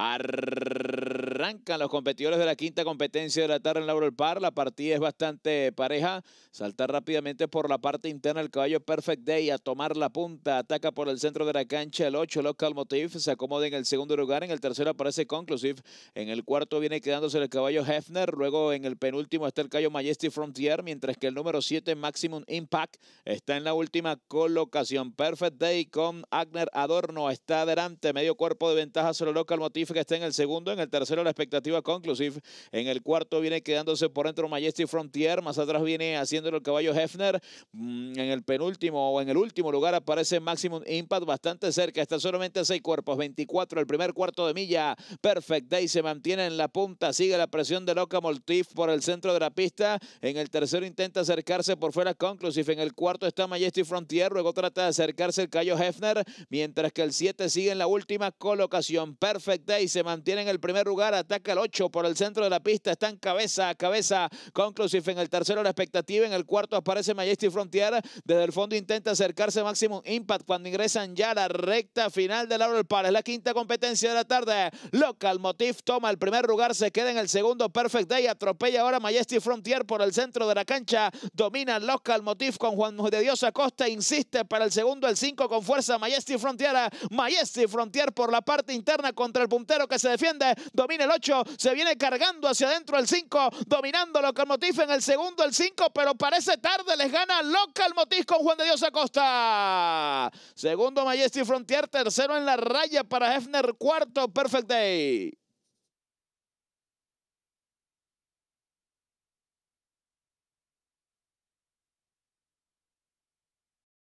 Arr Arrancan los competidores de la quinta competencia de la tarde en Laurel Park, La partida es bastante pareja. Saltar rápidamente por la parte interna el caballo Perfect Day a tomar la punta. Ataca por el centro de la cancha el 8 Local Motif. Se acomoda en el segundo lugar. En el tercero aparece Conclusive. En el cuarto viene quedándose el caballo Hefner. Luego en el penúltimo está el caballo Majesty Frontier. Mientras que el número 7 Maximum Impact está en la última colocación. Perfect Day con Agner Adorno está adelante. Medio cuerpo de ventaja sobre Local Motif que está en el segundo. En el tercero expectativa Conclusive. En el cuarto viene quedándose por dentro ...Majesty Frontier. Más atrás viene haciéndolo el caballo Hefner. Mm, en el penúltimo o en el último lugar aparece Maximum Impact bastante cerca. Está solamente a seis cuerpos. 24 el primer cuarto de milla. Perfect Day se mantiene en la punta. Sigue la presión de Loca Moltif por el centro de la pista. En el tercero intenta acercarse por fuera Conclusive. En el cuarto está Majesty Frontier. Luego trata de acercarse el caballo Hefner. Mientras que el 7 sigue en la última colocación. Perfect Day se mantiene en el primer lugar ataca el 8 por el centro de la pista. Están cabeza a cabeza con en el tercero la expectativa. En el cuarto aparece Majesty Frontier. Desde el fondo intenta acercarse máximo Impact cuando ingresan ya a la recta final del Laurel Par. Es la quinta competencia de la tarde. Local Motif toma el primer lugar, se queda en el segundo Perfect Day. Atropella ahora Majesty Frontier por el centro de la cancha. Domina Local Motif con Juan de Dios Acosta. Insiste para el segundo, el 5 con fuerza. Majesty Frontier. Majesty Frontier por la parte interna contra el puntero que se defiende. Domina 8 se viene cargando hacia adentro el 5, dominando Motif. en el segundo el 5, pero parece tarde, les gana Motif con Juan de Dios Acosta. Segundo Majesty Frontier, tercero en la raya para Hefner, cuarto Perfect Day.